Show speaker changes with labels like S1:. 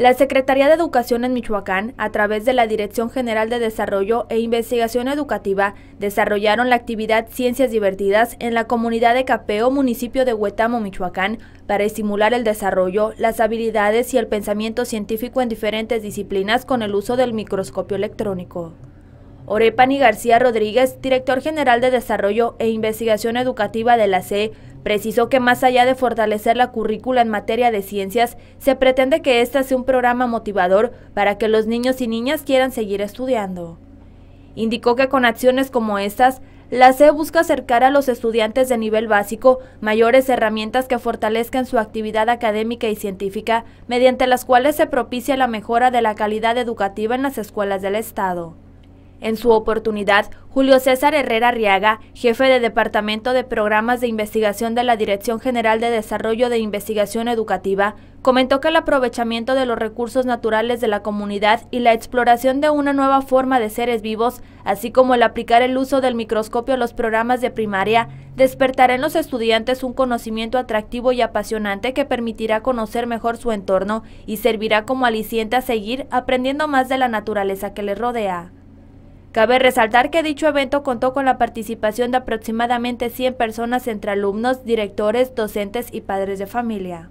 S1: La Secretaría de Educación en Michoacán, a través de la Dirección General de Desarrollo e Investigación Educativa, desarrollaron la actividad Ciencias Divertidas en la comunidad de Capeo, municipio de Huetamo, Michoacán, para estimular el desarrollo, las habilidades y el pensamiento científico en diferentes disciplinas con el uso del microscopio electrónico. Orepani García Rodríguez, director general de Desarrollo e Investigación Educativa de la CE, precisó que más allá de fortalecer la currícula en materia de ciencias, se pretende que este sea un programa motivador para que los niños y niñas quieran seguir estudiando. Indicó que con acciones como estas, la CE busca acercar a los estudiantes de nivel básico mayores herramientas que fortalezcan su actividad académica y científica, mediante las cuales se propicia la mejora de la calidad educativa en las escuelas del Estado. En su oportunidad, Julio César Herrera Riaga, jefe de Departamento de Programas de Investigación de la Dirección General de Desarrollo de Investigación Educativa, comentó que el aprovechamiento de los recursos naturales de la comunidad y la exploración de una nueva forma de seres vivos, así como el aplicar el uso del microscopio a los programas de primaria, despertará en los estudiantes un conocimiento atractivo y apasionante que permitirá conocer mejor su entorno y servirá como aliciente a seguir aprendiendo más de la naturaleza que les rodea. Cabe resaltar que dicho evento contó con la participación de aproximadamente 100 personas entre alumnos, directores, docentes y padres de familia.